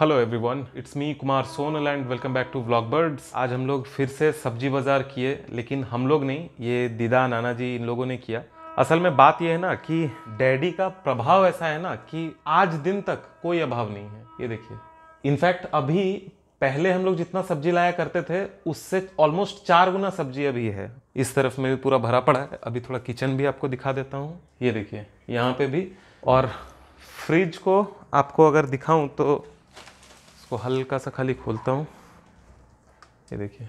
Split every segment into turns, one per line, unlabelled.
hello everyone it's me Kumar Sonal and welcome back to Birds आज हम लोग फिर से सब्जी बाज़ार किए लेकिन हम लोग नहीं ये दीदा नाना जी इन लोगों ने किया असल में बात यह है ना कि डैडी का प्रभाव ऐसा है ना कि आज दिन तक कोई अभाव नहीं है ये देखिए इनफैक्ट अभी पहले हम लोग जितना सब्जी लाया करते थे उससे ऑलमोस्ट चार गुना सब्जी अभी है इस तरफ में भी पूरा भरा पड़ा है अभी थोड़ा किचन भी आपको दिखा देता हूँ ये देखिए यहाँ पे भी और फ्रिज को आपको अगर दिखाऊं तो इसको हल्का सा खाली खोलता हूँ ये देखिए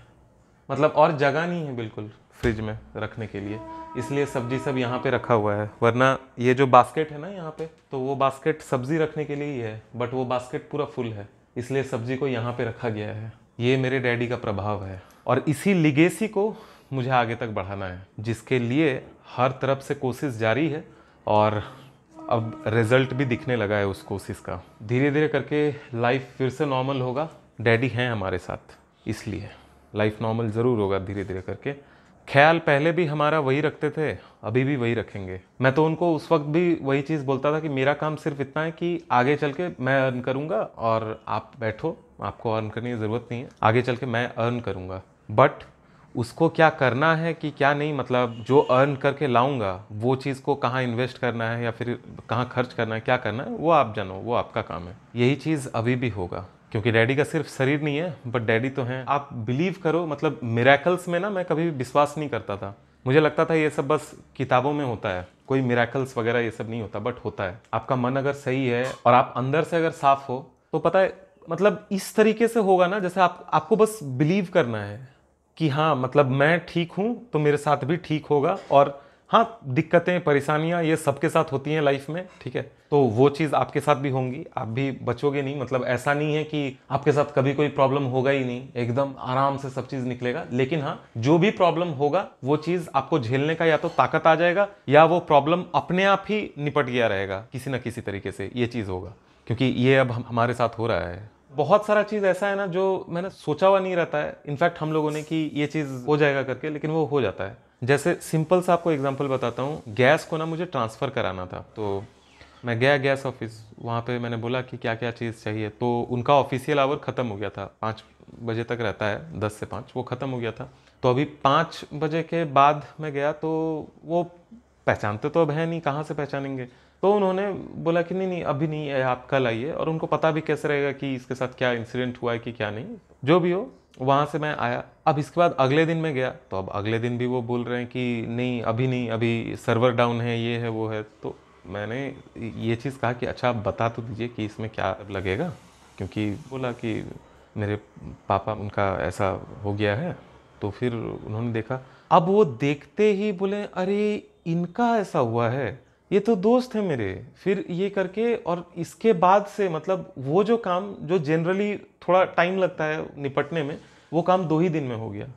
मतलब और जगह नहीं है बिल्कुल फ्रिज में रखने के लिए इसलिए सब्जी सब यहाँ पे रखा हुआ है वरना ये जो बास्केट है ना यहाँ पे तो वो बास्केट सब्जी रखने के लिए ही है बट वो बास्केट पूरा फुल है इसलिए सब्जी को यहाँ पे रखा गया है ये मेरे डैडी का प्रभाव है और इसी लिगेसी को मुझे आगे तक बढ़ाना है जिसके लिए हर तरफ से कोशिश जारी है और अब रिजल्ट भी दिखने लगा है उस कोशिश का धीरे धीरे करके लाइफ फिर से नॉर्मल होगा डैडी हैं हमारे साथ इसलिए लाइफ नॉर्मल ज़रूर होगा धीरे धीरे करके ख्याल पहले भी हमारा वही रखते थे अभी भी वही रखेंगे मैं तो उनको उस वक्त भी वही चीज़ बोलता था कि मेरा काम सिर्फ इतना है कि आगे चल के मैं अर्न करूँगा और आप बैठो आपको अर्न करने की ज़रूरत नहीं है आगे चल के मैं अर्न करूँगा बट उसको क्या करना है कि क्या नहीं मतलब जो अर्न करके लाऊंगा वो चीज़ को कहाँ इन्वेस्ट करना है या फिर कहाँ खर्च करना है क्या करना है वो आप जानो वो आपका काम है यही चीज़ अभी भी होगा क्योंकि डैडी का सिर्फ शरीर नहीं है बट डैडी तो हैं आप बिलीव करो मतलब मेरेकल्स में ना मैं कभी भी विश्वास नहीं करता था मुझे लगता था ये सब बस किताबों में होता है कोई मेरेकल्स वगैरह ये सब नहीं होता बट होता है आपका मन अगर सही है और आप अंदर से अगर साफ हो तो पता है मतलब इस तरीके से होगा ना जैसे आप आपको बस बिलीव करना है कि हाँ मतलब मैं ठीक हूँ तो मेरे साथ भी ठीक होगा और हाँ दिक्कतें परेशानियाँ ये सबके साथ होती हैं लाइफ में ठीक है तो वो चीज़ आपके साथ भी होंगी आप भी बचोगे नहीं मतलब ऐसा नहीं है कि आपके साथ कभी कोई प्रॉब्लम होगा ही नहीं एकदम आराम से सब चीज़ निकलेगा लेकिन हाँ जो भी प्रॉब्लम होगा वो चीज़ आपको झेलने का या तो ताकत आ जाएगा या वो प्रॉब्लम अपने आप ही निपट गया रहेगा किसी ना किसी तरीके से ये चीज़ होगा क्योंकि ये अब हम हमारे साथ हो रहा है बहुत सारा चीज़ ऐसा है ना जो मैंने सोचा हुआ नहीं रहता है इनफैक्ट हम लोगों ने कि ये चीज़ हो जाएगा करके लेकिन वो हो जाता है जैसे सिंपल सा आपको एग्जांपल बताता हूँ गैस को ना मुझे ट्रांसफ़र कराना था तो मैं गया गैस ऑफिस वहाँ पे मैंने बोला कि क्या क्या चीज़ चाहिए तो उनका ऑफिशियल आवर ख़त्म हो गया था पाँच बजे तक रहता है दस से पाँच वो ख़त्म हो गया था तो अभी पाँच बजे के बाद मैं गया तो वो पहचानते तो अब है नहीं कहाँ से पहचानेंगे तो उन्होंने बोला कि नहीं नहीं अभी नहीं है आप कल आइए और उनको पता भी कैसे रहेगा कि इसके साथ क्या इंसिडेंट हुआ है कि क्या नहीं जो भी हो वहाँ से मैं आया अब इसके बाद अगले दिन मैं गया तो अब अगले दिन भी वो बोल रहे हैं कि नहीं अभी नहीं अभी सर्वर डाउन है ये है वो है तो मैंने ये चीज़ कहा कि अच्छा आप बता तो दीजिए कि इसमें क्या लगेगा क्योंकि बोला कि मेरे पापा उनका ऐसा हो गया है तो फिर उन्होंने देखा अब वो देखते ही बोले अरे इनका ऐसा हुआ है ये तो दोस्त है मेरे फिर ये करके और इसके बाद से मतलब वो जो काम जो जनरली थोड़ा टाइम लगता है निपटने में वो काम दो ही दिन में हो गया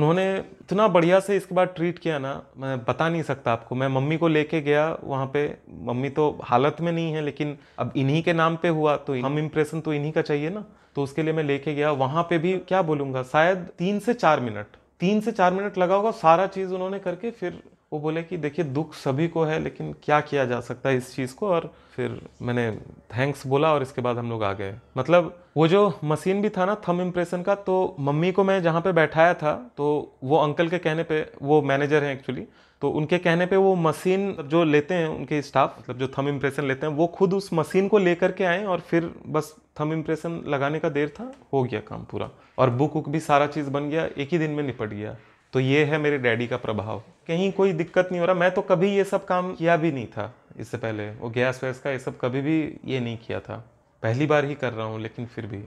उन्होंने इतना बढ़िया से इसके बाद ट्रीट किया ना मैं बता नहीं सकता आपको मैं मम्मी को लेके गया वहाँ पे मम्मी तो हालत में नहीं है लेकिन अब इन्हीं के नाम पे हुआ तो हम इम्प्रेशन तो इन्हीं का चाहिए ना तो उसके लिए मैं लेके गया वहाँ पे भी क्या बोलूँगा शायद तीन से चार मिनट तीन से चार मिनट लगा होगा सारा चीज़ उन्होंने करके फिर वो बोले कि देखिए दुख सभी को है लेकिन क्या किया जा सकता है इस चीज़ को और फिर मैंने थैंक्स बोला और इसके बाद हम लोग आ गए मतलब वो जो मशीन भी था ना थम इम्प्रेशन का तो मम्मी को मैं जहाँ पे बैठाया था तो वो अंकल के कहने पे वो मैनेजर हैं एक्चुअली तो उनके कहने पे वो मशीन मतलब जो लेते हैं उनके स्टाफ मतलब जो थम इम्प्रेशन लेते हैं वो खुद उस मशीन को लेकर के आए और फिर बस थम इम्प्रेशन लगाने का देर था हो गया काम पूरा और बुक वुक भी सारा चीज़ बन गया एक ही दिन में निपट गया तो ये है मेरे डैडी का प्रभाव कहीं कोई दिक्कत नहीं हो रहा मैं तो कभी ये सब काम किया भी नहीं था इससे पहले वो गैस वैस का ये सब कभी भी ये नहीं किया था पहली बार ही कर रहा हूँ लेकिन फिर भी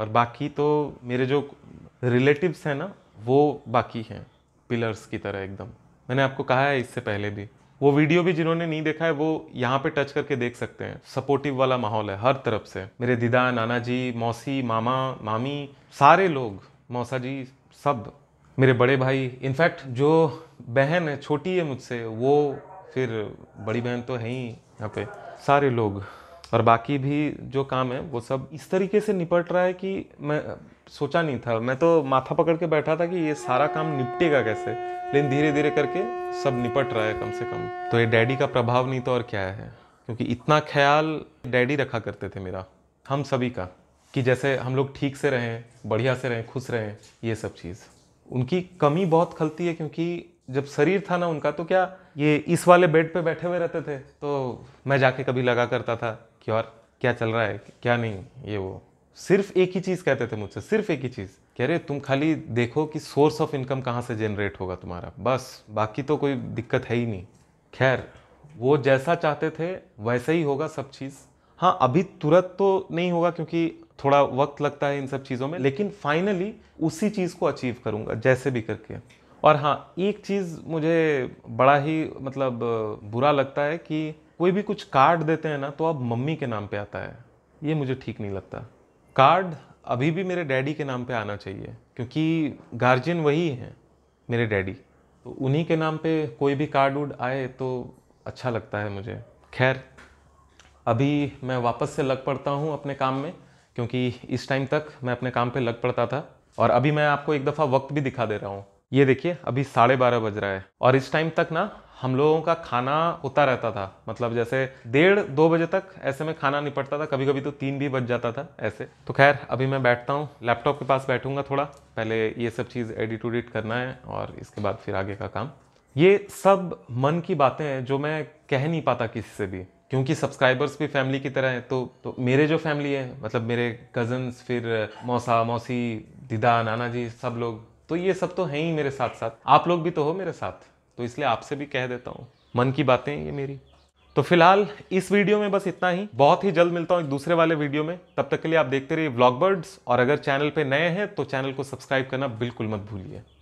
और बाकी तो मेरे जो रिलेटिव्स हैं ना वो बाकी हैं पिलर्स की तरह एकदम मैंने आपको कहा है इससे पहले भी वो वीडियो भी जिन्होंने नहीं देखा है वो यहाँ पे टच करके देख सकते हैं सपोर्टिव वाला माहौल है हर तरफ से मेरे दीदा नाना जी मौसी मामा मामी सारे लोग मौसा जी सब मेरे बड़े भाई इनफैक्ट जो बहन है छोटी है मुझसे वो फिर बड़ी बहन तो है ही यहाँ पे सारे लोग और बाकी भी जो काम है वो सब इस तरीके से निपट रहा है कि मैं सोचा नहीं था मैं तो माथा पकड़ के बैठा था कि ये सारा काम निपटेगा कैसे लेकिन धीरे धीरे करके सब निपट रहा है कम से कम तो ये डैडी का प्रभाव नहीं तो और क्या है क्योंकि इतना ख्याल डैडी रखा करते थे मेरा हम सभी का कि जैसे हम लोग ठीक से रहें बढ़िया से रहें खुश रहें ये सब चीज़ उनकी कमी बहुत खलती है क्योंकि जब शरीर था ना उनका तो क्या ये इस वाले बेड पे बैठे हुए रहते थे तो मैं जाके कभी लगा करता था कि और क्या चल रहा है क्या नहीं ये वो सिर्फ एक ही चीज़ कहते थे मुझसे सिर्फ एक ही चीज़ कह रहे तुम खाली देखो कि सोर्स ऑफ इनकम कहाँ से जनरेट होगा तुम्हारा बस बाकी तो कोई दिक्कत है ही नहीं खैर वो जैसा चाहते थे वैसे ही होगा सब चीज़ हाँ अभी तुरंत तो नहीं होगा क्योंकि थोड़ा वक्त लगता है इन सब चीज़ों में लेकिन फाइनली उसी चीज़ को अचीव करूँगा जैसे भी करके और हाँ एक चीज़ मुझे बड़ा ही मतलब बुरा लगता है कि कोई भी कुछ कार्ड देते हैं ना तो अब मम्मी के नाम पे आता है ये मुझे ठीक नहीं लगता कार्ड अभी भी मेरे डैडी के नाम पे आना चाहिए क्योंकि गार्जियन वही हैं मेरे डैडी तो उन्हीं के नाम पे कोई भी कार्ड उड आए तो अच्छा लगता है मुझे खैर अभी मैं वापस से लग पड़ता हूँ अपने काम में क्योंकि इस टाइम तक मैं अपने काम पे लग पड़ता था और अभी मैं आपको एक दफ़ा वक्त भी दिखा दे रहा हूँ ये देखिए अभी साढ़े बारह बज रहा है और इस टाइम तक ना हम लोगों का खाना होता रहता था मतलब जैसे डेढ़ दो बजे तक ऐसे में खाना निपटता था कभी कभी तो तीन भी बज जाता था ऐसे तो खैर अभी मैं बैठता हूँ लैपटॉप के पास बैठूंगा थोड़ा पहले ये सब चीज़ एडिट उडिट करना है और इसके बाद फिर आगे का काम ये सब मन की बातें हैं जो मैं कह नहीं पाता किसी से भी क्योंकि सब्सक्राइबर्स भी फैमिली की तरह हैं तो तो मेरे जो फैमिली है मतलब मेरे कज़न्स फिर मौसा मौसी दीदा नाना जी सब लोग तो ये सब तो हैं ही मेरे साथ साथ आप लोग भी तो हो मेरे साथ तो इसलिए आपसे भी कह देता हूँ मन की बातें ये मेरी तो फिलहाल इस वीडियो में बस इतना ही बहुत ही जल्द मिलता हूँ एक दूसरे वाले वीडियो में तब तक के लिए आप देखते रहिए ब्लॉग बर्ड्स और अगर चैनल पर नए हैं तो चैनल को सब्सक्राइब करना बिल्कुल मत भूलिए